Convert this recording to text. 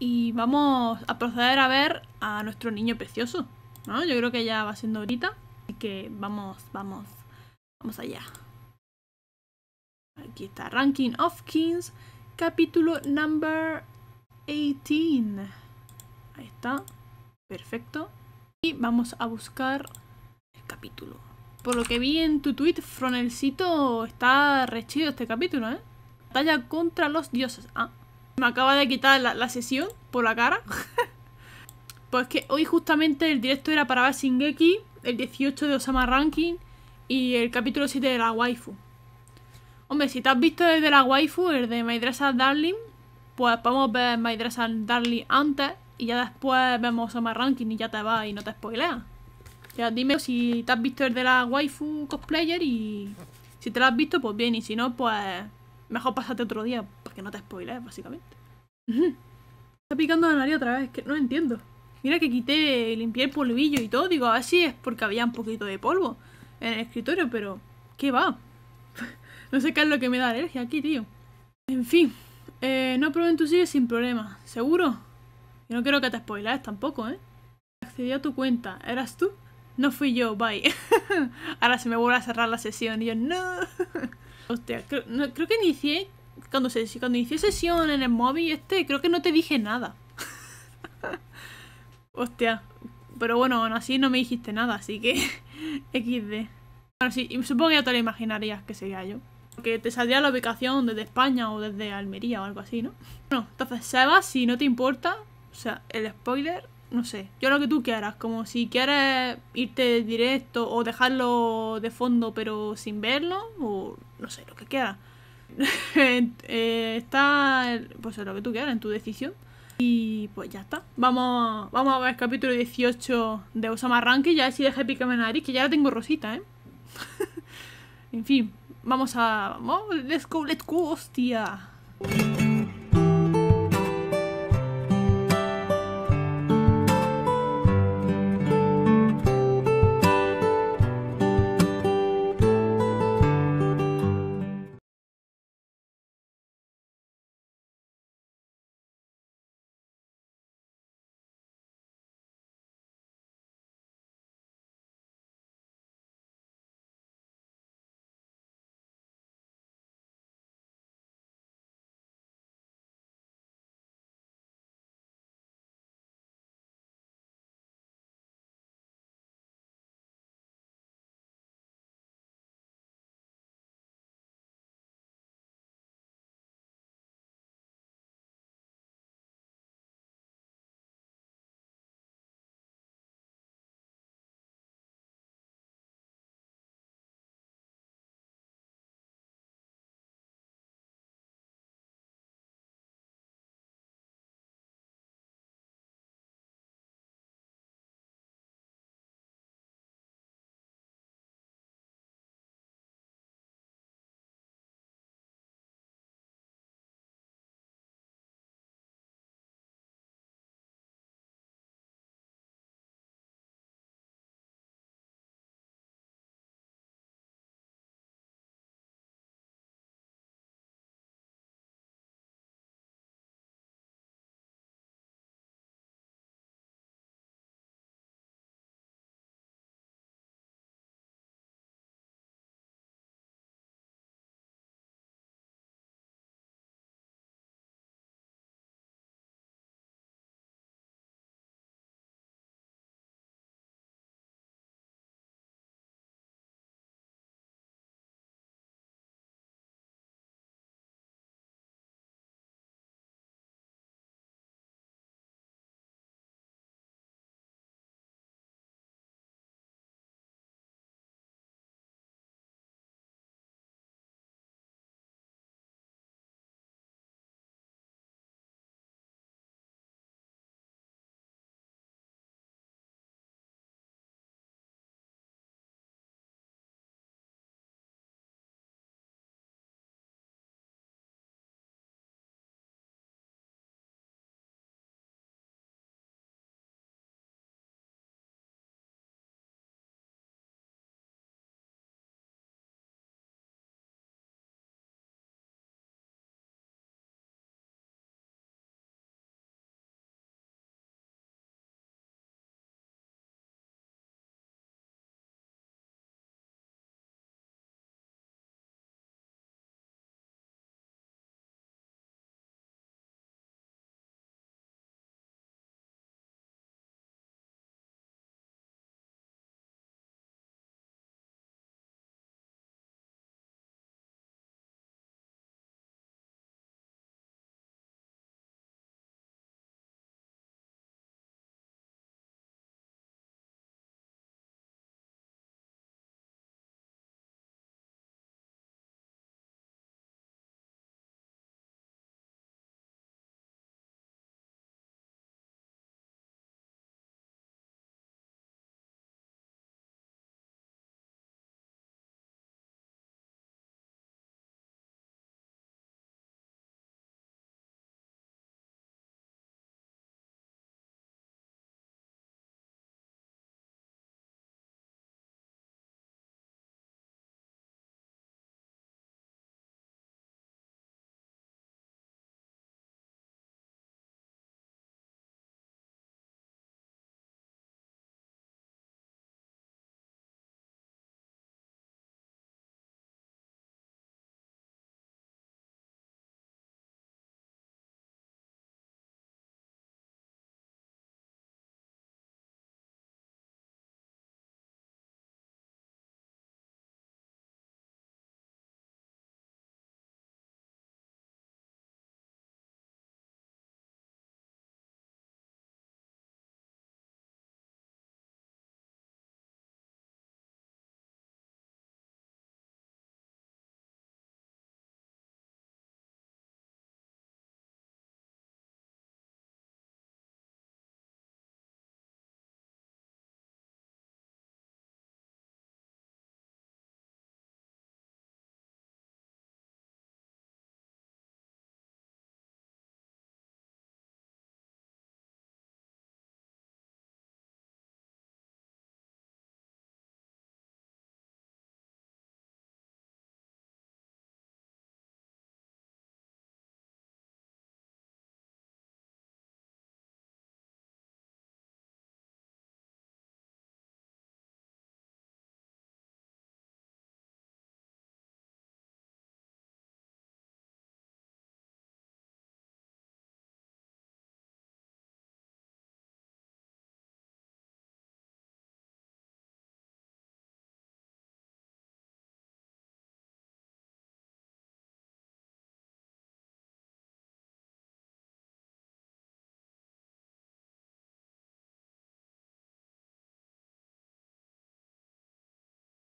Y vamos a proceder a ver a nuestro niño precioso. ¿no? Yo creo que ya va siendo ahorita. Así que vamos, vamos, vamos allá. Aquí está, Ranking of Kings, capítulo number 18. Ahí está, perfecto. Y vamos a buscar el capítulo. Por lo que vi en tu tweet, Fronelcito, está rechido este capítulo, ¿eh? Batalla contra los dioses. Ah, me acaba de quitar la, sesión por la cara. pues que hoy justamente el directo era para ver Singeki, el 18 de Osama Ranking y el capítulo 7 de la waifu. Hombre, si te has visto el de la waifu, el de My Darling, pues podemos ver My Darling antes y ya después vemos Osama Ranking y ya te va y no te spoileas. Ya dime si te has visto el de la waifu cosplayer y si te lo has visto, pues bien, y si no, pues mejor pásate otro día para que no te spoilees, básicamente. Está picando la nariz otra vez, que no entiendo. Mira que quité, limpié el polvillo y todo. Digo, así ah, es porque había un poquito de polvo en el escritorio, pero... ¿Qué va? no sé qué es lo que me da alergia aquí, tío. En fin, eh, no prueben tu serie sin problema. ¿Seguro? Yo no quiero que te spoilees tampoco, ¿eh? Accedí a tu cuenta. ¿Eras tú? No fui yo, bye. Ahora se me vuelve a cerrar la sesión y yo, no. Hostia, creo, que inicié. Cuando, cuando inicié sesión en el móvil este, creo que no te dije nada. Hostia. Pero bueno, aún así no me dijiste nada, así que. XD. Bueno, sí, supongo que ya te lo imaginarías que sería yo. Que te saldría la ubicación desde España o desde Almería o algo así, ¿no? Bueno, entonces, Seba, si no te importa, o sea, el spoiler no sé, yo lo que tú quieras, como si quieres irte directo o dejarlo de fondo pero sin verlo, o no sé, lo que quieras. Eh, está, pues lo que tú quieras, en tu decisión. Y pues ya está. Vamos, vamos a ver el capítulo 18 de Osama Ranking, ya si dejé picarme la nariz, que ya la tengo rosita, ¿eh? en fin, vamos a... Vamos, let's go, let's go, hostia.